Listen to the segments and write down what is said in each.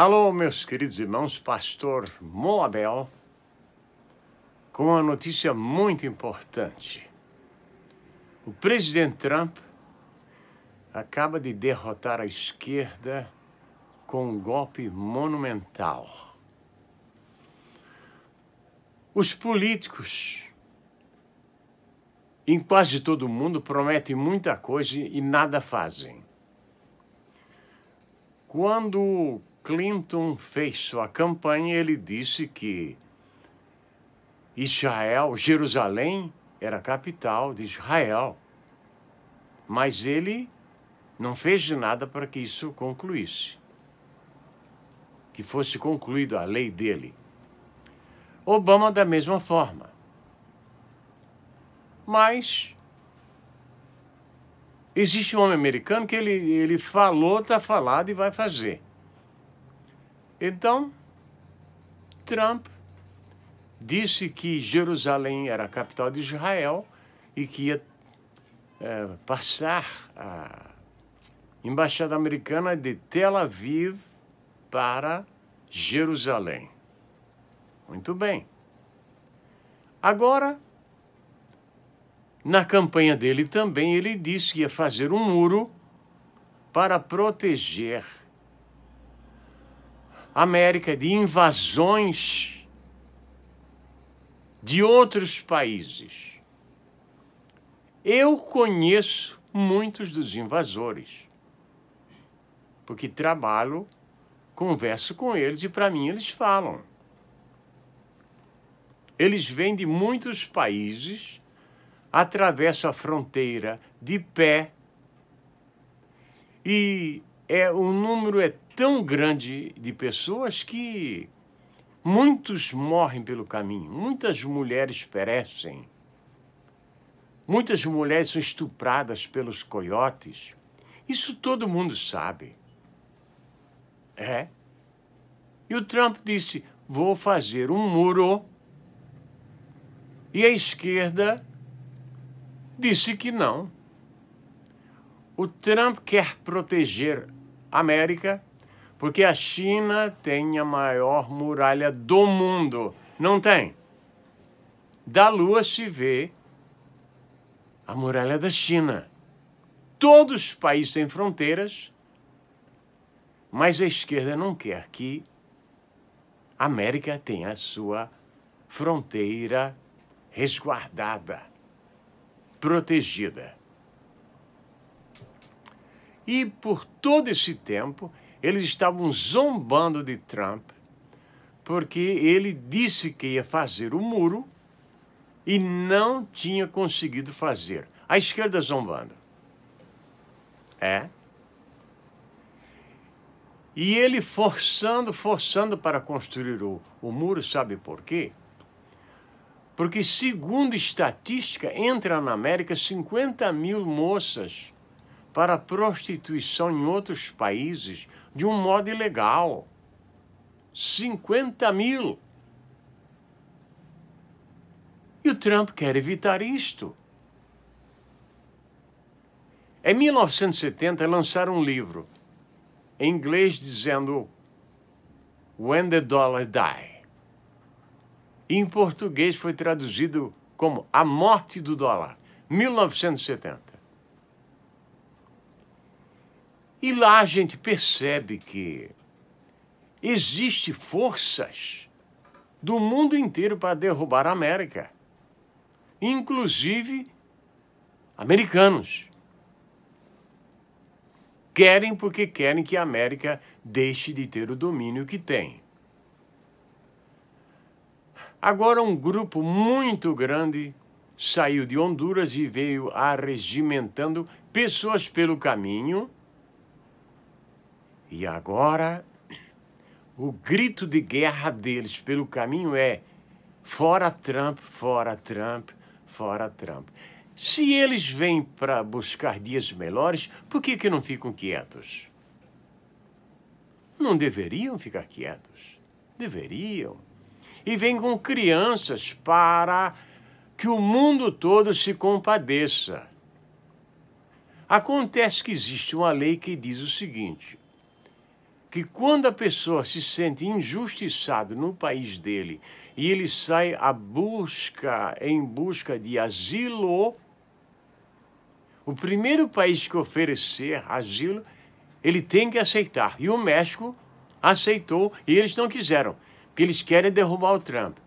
Alô, meus queridos irmãos, pastor Moabel, com uma notícia muito importante. O presidente Trump acaba de derrotar a esquerda com um golpe monumental. Os políticos em quase todo o mundo prometem muita coisa e nada fazem. Quando Clinton fez sua campanha, ele disse que Israel, Jerusalém, era capital de Israel. Mas ele não fez nada para que isso concluísse, que fosse concluída a lei dele. Obama, da mesma forma. Mas existe um homem americano que ele, ele falou, está falado e vai fazer. Então, Trump disse que Jerusalém era a capital de Israel e que ia é, passar a embaixada americana de Tel Aviv para Jerusalém. Muito bem. Agora, na campanha dele também, ele disse que ia fazer um muro para proteger América de invasões de outros países. Eu conheço muitos dos invasores, porque trabalho, converso com eles e para mim eles falam. Eles vêm de muitos países, atravessam a fronteira de pé e é um número é tão grande de pessoas que muitos morrem pelo caminho, muitas mulheres perecem, muitas mulheres são estupradas pelos coiotes. Isso todo mundo sabe. É. E o Trump disse: vou fazer um muro. E a esquerda disse que não. O Trump quer proteger a América porque a China tem a maior muralha do mundo. Não tem? Da Lua se vê a muralha da China. Todos os países têm fronteiras, mas a esquerda não quer que a América tenha a sua fronteira resguardada, protegida. E por todo esse tempo, eles estavam zombando de Trump porque ele disse que ia fazer o muro e não tinha conseguido fazer. A esquerda zombando. É. E ele forçando, forçando para construir o, o muro, sabe por quê? Porque, segundo estatística, entra na América 50 mil moças para a prostituição em outros países de um modo ilegal. 50 mil. E o Trump quer evitar isto. Em 1970, lançaram um livro, em inglês, dizendo When the Dollar Die. E em português foi traduzido como A Morte do Dólar, 1970. E lá a gente percebe que existe forças do mundo inteiro para derrubar a América, inclusive americanos. Querem porque querem que a América deixe de ter o domínio que tem. Agora, um grupo muito grande saiu de Honduras e veio arregimentando pessoas pelo caminho e agora, o grito de guerra deles pelo caminho é: fora Trump, fora Trump, fora Trump. Se eles vêm para buscar dias melhores, por que, que não ficam quietos? Não deveriam ficar quietos. Deveriam. E vêm com crianças para que o mundo todo se compadeça. Acontece que existe uma lei que diz o seguinte: que quando a pessoa se sente injustiçado no país dele e ele sai à busca em busca de asilo, o primeiro país que oferecer asilo, ele tem que aceitar. E o México aceitou e eles não quiseram, porque eles querem derrubar o Trump.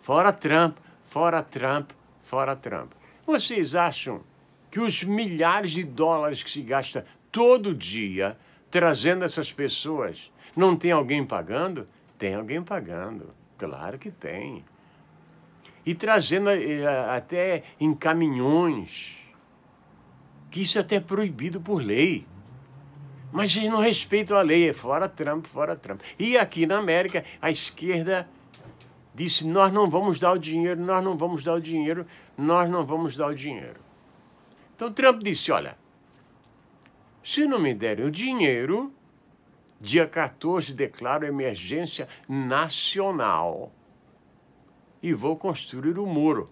Fora Trump, fora Trump, fora Trump. Vocês acham que os milhares de dólares que se gasta todo dia trazendo essas pessoas. Não tem alguém pagando? Tem alguém pagando, claro que tem. E trazendo eh, até em caminhões, que isso é até proibido por lei. Mas eles não respeitam a lei, é fora Trump, fora Trump. E aqui na América, a esquerda disse: nós não vamos dar o dinheiro, nós não vamos dar o dinheiro, nós não vamos dar o dinheiro. Então Trump disse: olha, se não me derem o dinheiro, dia 14 declaro emergência nacional e vou construir o um muro.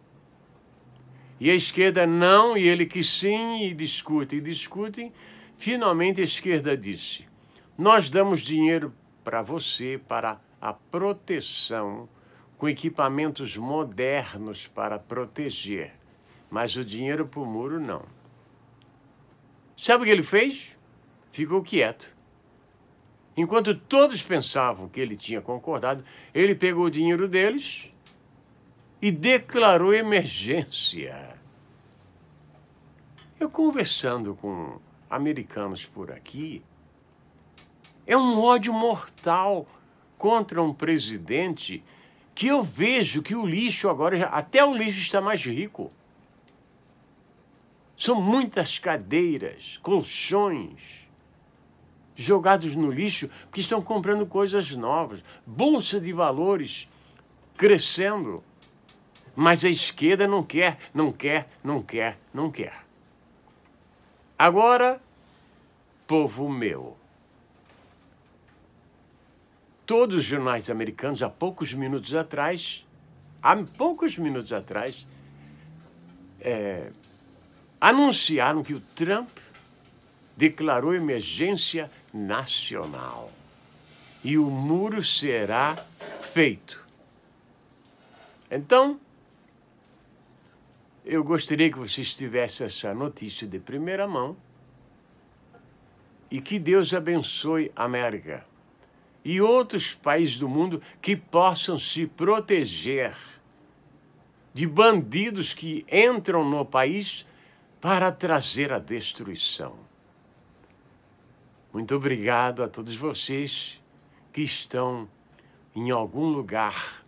E a esquerda não, e ele que sim, e discutem, e discutem. Finalmente a esquerda disse: Nós damos dinheiro para você para a proteção, com equipamentos modernos para proteger, mas o dinheiro para o muro não. Sabe o que ele fez? Ficou quieto. Enquanto todos pensavam que ele tinha concordado, ele pegou o dinheiro deles e declarou emergência. Eu conversando com americanos por aqui, é um ódio mortal contra um presidente que eu vejo que o lixo agora, até o lixo está mais rico. São muitas cadeiras, colchões jogados no lixo porque estão comprando coisas novas. Bolsa de valores crescendo. Mas a esquerda não quer, não quer, não quer, não quer. Agora, povo meu, todos os jornais americanos, há poucos minutos atrás, há poucos minutos atrás, é, anunciaram que o Trump declarou emergência nacional e o muro será feito. Então, eu gostaria que vocês tivessem essa notícia de primeira mão e que Deus abençoe a América e outros países do mundo que possam se proteger de bandidos que entram no país para trazer a destruição. Muito obrigado a todos vocês que estão em algum lugar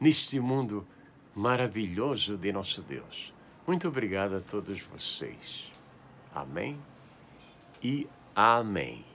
neste mundo maravilhoso de nosso Deus. Muito obrigado a todos vocês. Amém e amém.